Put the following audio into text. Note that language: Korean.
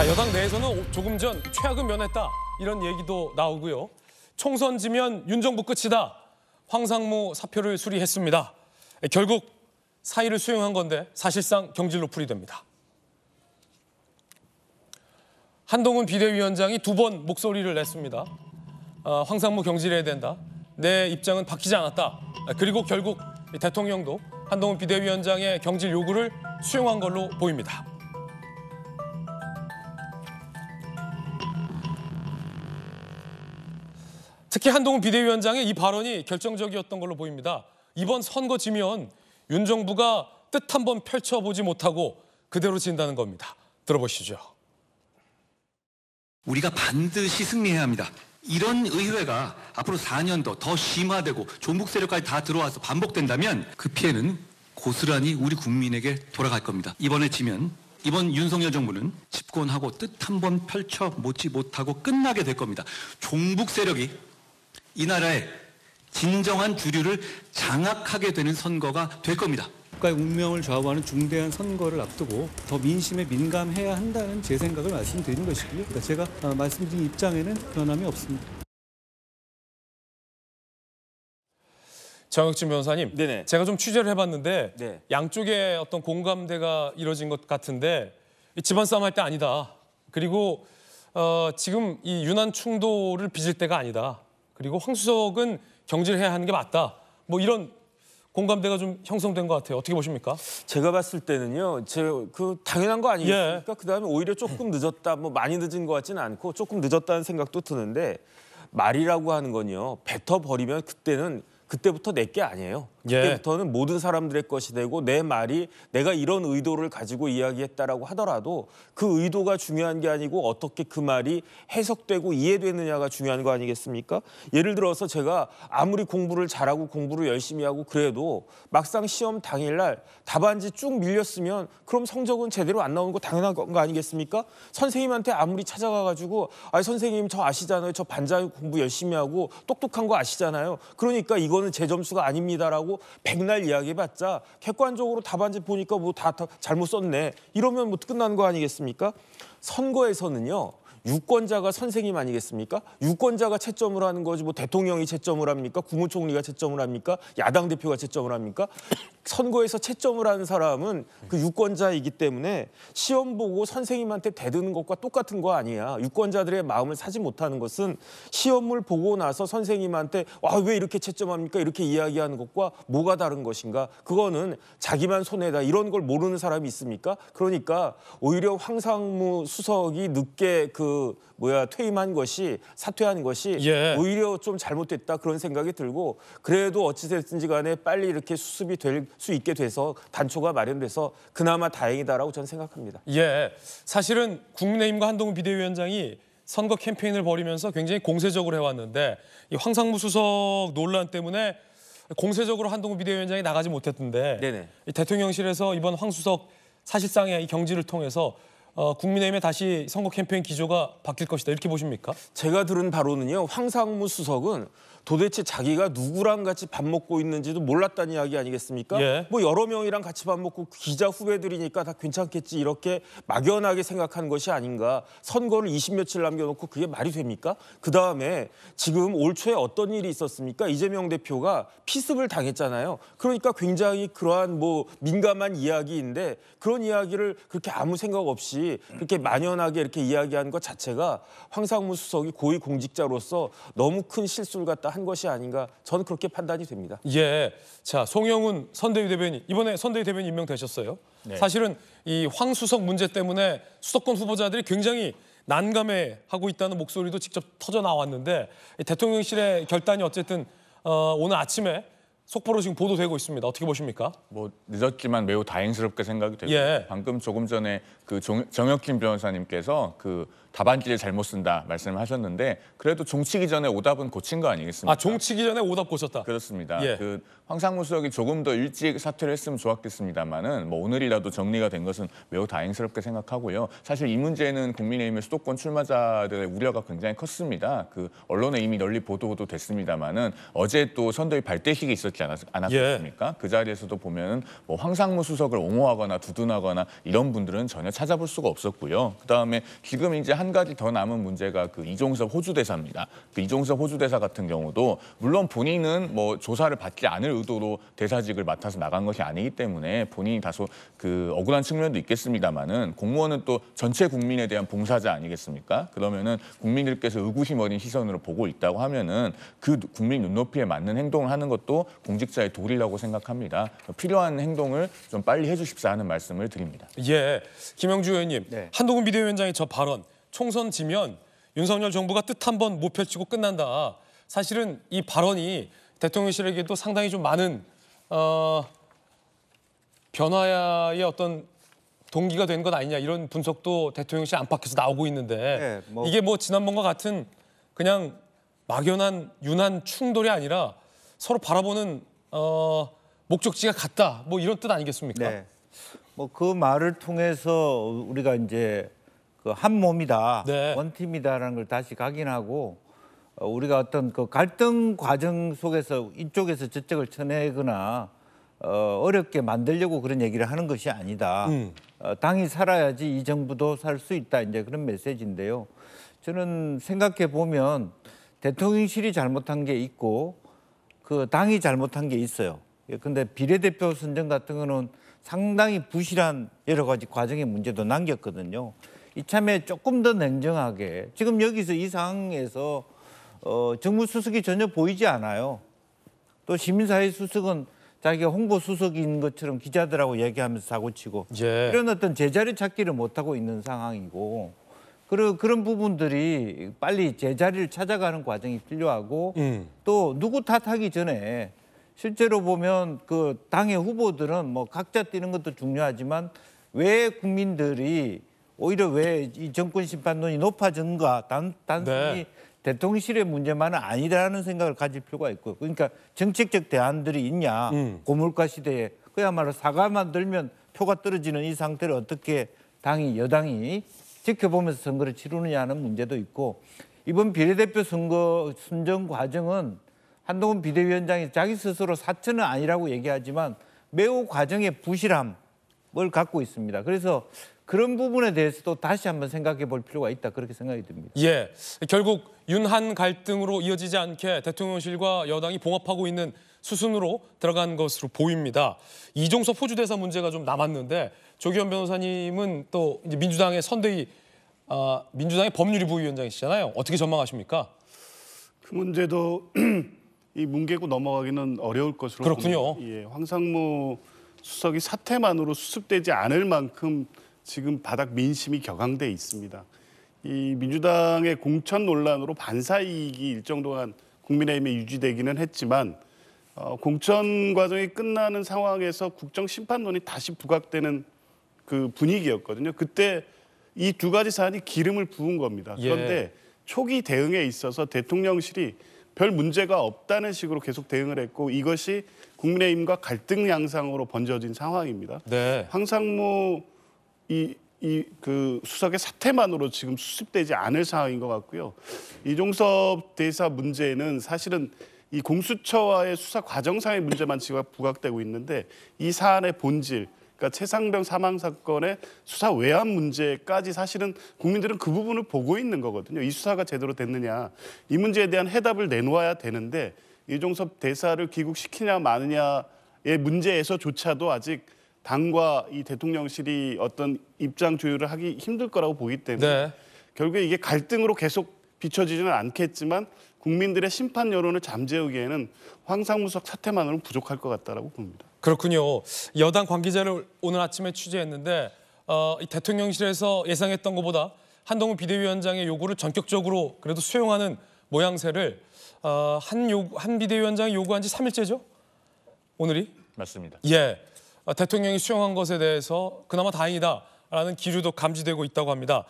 자, 여당 내에서는 조금 전 최악은 면했다 이런 얘기도 나오고요. 총선 지면 윤정부 끝이다. 황상무 사표를 수리했습니다. 결국 사의를 수용한 건데 사실상 경질 로풀이 됩니다. 한동훈 비대위원장이 두 번 목소리를 냈습니다. 아, 황상무 경질해야 된다. 내 입장은 바뀌지 않았다. 그리고 결국 대통령도 한동훈 비대위원장의 경질 요구를 수용한 걸로 보입니다. 특히 한동훈 비대위원장의 이 발언이 결정적이었던 걸로 보입니다. 이번 선거 지면 윤 정부가 뜻 한 번 펼쳐보지 못하고 그대로 진다는 겁니다. 들어보시죠. 우리가 반드시 승리해야 합니다. 이런 의회가 앞으로 4년도 더 심화되고 종북 세력까지 다 들어와서 반복된다면 그 피해는 고스란히 우리 국민에게 돌아갈 겁니다. 이번에 지면 이번 윤석열 정부는 집권하고 뜻 한 번 펼쳐 못지 못하고 끝나게 될 겁니다. 종북 세력이 이 나라의 진정한 주류를 장악하게 되는 선거가 될 겁니다. 국가의 운명을 좌우하는 중대한 선거를 앞두고 더 민심에 민감해야 한다는 제 생각을 말씀드리는 것이고요. 그러니까 제가 어, 말씀드린 입장에는 변함이 없습니다. 정혁진 변호사님, 네네. 제가 좀 취재를 해봤는데 네. 양쪽에 어떤 공감대가 이뤄진 것 같은데 집안 싸움 할때 아니다. 그리고 어, 지금 이 유난 충돌을 빚을 때가 아니다. 그리고 황수석은 경질해야 하는 게 맞다. 뭐 이런 공감대가 좀 형성된 것 같아요. 어떻게 보십니까? 제가 봤을 때는요. 제 그 당연한 거 아니겠습니까? 예. 그다음에 오히려 조금 늦었다. 뭐 많이 늦은 것 같지는 않고 조금 늦었다는 생각도 드는데 말이라고 하는 건요. 뱉어 버리면 그때는 그때부터 내 게 아니에요. 그때부터는 예. 모든 사람들의 것이 되고 내 말이 내가 이런 의도를 가지고 이야기했다라고 하더라도 그 의도가 중요한 게 아니고 어떻게 그 말이 해석되고 이해되느냐가 중요한 거 아니겠습니까? 예를 들어서 제가 아무리 공부를 잘하고 공부를 열심히 하고 그래도 막상 시험 당일날 답안지 쭉 밀렸으면 그럼 성적은 제대로 안 나오는 거 당연한 거 아니겠습니까? 선생님한테 아무리 찾아가가지고 아 선생님 저 아시잖아요 저 반장 공부 열심히 하고 똑똑한 거 아시잖아요 그러니까 이거는 제 점수가 아닙니다라고 하고 백날 이야기해봤자 객관적으로 답안지 보니까 뭐 다 다 잘못 썼네 이러면 뭐 끝난 거 아니겠습니까? 선거에서는요. 유권자가 선생님 아니겠습니까? 유권자가 채점을 하는 거지 뭐 대통령이 채점을 합니까? 국무총리가 채점을 합니까? 야당 대표가 채점을 합니까? 선거에서 채점을 한 사람은 그 유권자이기 때문에 시험 보고 선생님한테 대드는 것과 똑같은 거 아니야. 유권자들의 마음을 사지 못하는 것은 시험을 보고 나서 선생님한테 와, 아, 왜 이렇게 채점합니까? 이렇게 이야기하는 것과 뭐가 다른 것인가? 그거는 자기만 손해다. 이런 걸 모르는 사람이 있습니까? 그러니까 오히려 황상무 수석이 늦게 그 뭐야 퇴임한 것이 사퇴한 것이 예. 오히려 좀 잘못됐다 그런 생각이 들고 그래도 어찌됐든지 간에 빨리 이렇게 수습이 될수 있게 돼서 단초가 마련돼서 그나마 다행이다라고 저는 생각합니다. 예, 사실은 국민의힘과 한동훈 비대위원장이 선거 캠페인을 벌이면서 굉장히 공세적으로 해왔는데 이 황상무 수석 논란 때문에 공세적으로 한동훈 비대위원장이 나가지 못했던데 대통령실에서 이번 황 수석 사실상의 이 경지를 통해서 어, 국민의힘에 다시 선거 캠페인 기조가 바뀔 것이다 이렇게 보십니까? 제가 들은 바로는요. 황상무 수석은 도대체 자기가 누구랑 같이 밥 먹고 있는지도 몰랐다는 이야기 아니겠습니까? 예. 뭐 여러 명이랑 같이 밥 먹고 기자 후배들이니까 다 괜찮겠지 이렇게 막연하게 생각한 것이 아닌가. 선거를 20 며칠 남겨놓고 그게 말이 됩니까? 그다음에 지금 올 초에 어떤 일이 있었습니까? 이재명 대표가 피습을 당했잖아요. 그러니까 굉장히 그러한 뭐 민감한 이야기인데 그런 이야기를 그렇게 아무 생각 없이 그렇게 만연하게 이렇게 이야기하는 것 자체가 황상무 수석이 고위 공직자로서 너무 큰 실수를 갖다 한 것이 아닌가 저는 그렇게 판단이 됩니다. 예. 자, 송영훈 선대위 대변인 이번에 선대위 대변인 임명되셨어요. 네. 사실은 이 황수석 문제 때문에 수도권 후보자들이 굉장히 난감해 하고 있다는 목소리도 직접 터져 나왔는데 대통령실의 결단이 어쨌든 어, 오늘 아침에 속보로 지금 보도되고 있습니다. 어떻게 보십니까? 뭐 늦었지만 매우 다행스럽게 생각이 되고 예. 방금 조금 전에 그 정혁진 변호사님께서 그 답안지를 잘못 쓴다 말씀을 하셨는데 그래도 종치기 전에 오답은 고친 거 아니겠습니까? 아 종치기 전에 오답 고쳤다. 그렇습니다. 예. 그 황상무 수석이 조금 더 일찍 사퇴를 했으면 좋았겠습니다만은 뭐 오늘이라도 정리가 된 것은 매우 다행스럽게 생각하고요. 사실 이 문제는 국민의힘의 수도권 출마자들의 우려가 굉장히 컸습니다. 그 언론에 이미 널리 보도도 됐습니다만은 어제 또 선대위 발대식이 있었기. 있지 않았, 않았습니까? 예. 그 자리에서도 보면뭐 황상무 수석을 옹호하거나 두둔하거나 이런 분들은 전혀 찾아볼 수가 없었고요. 그 다음에 지금 이제 한 가지 더 남은 문제가 그 이종섭 호주 대사입니다. 그 이종섭 호주 대사 같은 경우도 물론 본인은 뭐 조사를 받지 않을 의도로 대사직을 맡아서 나간 것이 아니기 때문에 본인이 다소 그 억울한 측면도 있겠습니다마는 공무원은 또 전체 국민에 대한 봉사자 아니겠습니까? 그러면은 국민들께서 의구심 어린 시선으로 보고 있다고 하면은 그 국민 눈높이에 맞는 행동을 하는 것도 공직자의 도리라고 생각합니다. 필요한 행동을 좀 빨리 해주십사 하는 말씀을 드립니다. 예, 김영주 의원님, 네. 한동훈 비대위원장의 저 발언, 총선 지면 윤석열 정부가 뜻 한 번 못 펼치고 끝난다. 사실은 이 발언이 대통령실에게도 상당히 좀 많은 어, 변화의 어떤 동기가 된 것 아니냐 이런 분석도 대통령실 안팎에서 나오고 있는데 네, 뭐... 이게 뭐 지난번과 같은 그냥 막연한 유난 충돌이 아니라 서로 바라보는 어, 목적지가 같다. 뭐 이런 뜻 아니겠습니까? 네. 뭐 그 말을 통해서 우리가 이제 그 한 몸이다, 네. 원 팀이다라는 걸 다시 각인하고 어, 우리가 어떤 그 갈등 과정 속에서 이쪽에서 저쪽을 쳐내거나 어, 어렵게 만들려고 그런 얘기를 하는 것이 아니다. 음. 어, 당이 살아야지 이 정부도 살 수 있다. 이제 그런 메시지인데요. 저는 생각해 보면 대통령실이 잘못한 게 있고 그 당이 잘못한 게 있어요. 예, 근데 비례대표 선정 같은 거는 상당히 부실한 여러 가지 과정의 문제도 남겼거든요. 이참에 조금 더 냉정하게 지금 여기서 이 상황에서 어, 정무 수석이 전혀 보이지 않아요. 또 시민사회 수석은 자기가 홍보 수석인 것처럼 기자들하고 얘기하면서 사고치고 예. 이런 어떤 제자리 찾기를 못하고 있는 상황이고 그런 그런 부분들이 빨리 제자리를 찾아가는 과정이 필요하고 음. 또 누구 탓하기 전에 실제로 보면 그 당의 후보들은 뭐 각자 뛰는 것도 중요하지만 왜 국민들이 오히려 왜 이 정권 심판론이 높아진가 단, 단순히 네. 대통령실의 문제만은 아니라는 생각을 가질 필요가 있고 그러니까 정책적 대안들이 있냐 음. 고물가 시대에 그야말로 사과만 들면 표가 떨어지는 이 상태를 어떻게 당이 여당이 지켜보면서 선거를 치르느냐는 하 문제도 있고 이번 비례대표 선거 순정 과정은 한동훈 비대위원장이 자기 스스로 사천은 아니라고 얘기하지만 매우 과정의 부실함을 갖고 있습니다. 그래서 그런 부분에 대해서도 다시 한번 생각해 볼 필요가 있다 그렇게 생각이 듭니다. 예, 결국 윤한 갈등으로 이어지지 않게 대통령실과 여당이 봉합하고 있는 수순으로 들어간 것으로 보입니다. 이종섭 호주 대사 문제가 좀 남았는데 조기현 변호사님은 또 이제 민주당의 선대위 아, 민주당의 법률위 부위원장이시잖아요. 어떻게 전망하십니까? 그 문제도 이 뭉개고 넘어가기는 어려울 것으로 그렇군요. 예, 황상무 수석이 사태만으로 수습되지 않을 만큼 지금 바닥 민심이 격앙돼 있습니다. 이 민주당의 공천 논란으로 반사 이익이 일정 동안 국민의힘에 유지되기는 했지만 어, 공천 과정이 끝나는 상황에서 국정 심판론이 다시 부각되는 그 분위기였거든요. 그때 이 두 가지 사안이 기름을 부은 겁니다. 예. 그런데 예. 초기 대응에 있어서 대통령실이 별 문제가 없다는 식으로 계속 대응을 했고 이것이 국민의힘과 갈등 양상으로 번져진 상황입니다. 네. 황상무 이이 그 수석의 사태만으로 지금 수습되지 않을 상황인 것 같고요. 이종섭 대사 문제는 사실은 이 공수처와의 수사 과정상의 문제만 지금 부각되고 있는데 이 사안의 본질 그러니까 최상병 사망 사건의 수사 외압 문제까지 사실은 국민들은 그 부분을 보고 있는 거거든요. 이 수사가 제대로 됐느냐 이 문제에 대한 해답을 내놓아야 되는데 이종섭 대사를 귀국시키냐 마느냐의 문제에서조차도 아직 당과 이 대통령실이 어떤 입장 조율을 하기 힘들 거라고 보기 때문에 네. 결국에 이게 갈등으로 계속 비춰지지는 않겠지만 국민들의 심판 여론을 잠재우기에는 황상무석 사태만으로는 부족할 것 같다라고 봅니다. 그렇군요. 여당 관계자를 오늘 아침에 취재했는데 어, 대통령실에서 예상했던 것보다 한동훈 비대위원장의 요구를 전격적으로 그래도 수용하는 모양새를 어, 한, 요, 한 비대위원장이 요구한 지 3일째죠? 오늘이? 맞습니다. 예, 어, 대통령이 수용한 것에 대해서 그나마 다행이다라는 기류도 감지되고 있다고 합니다.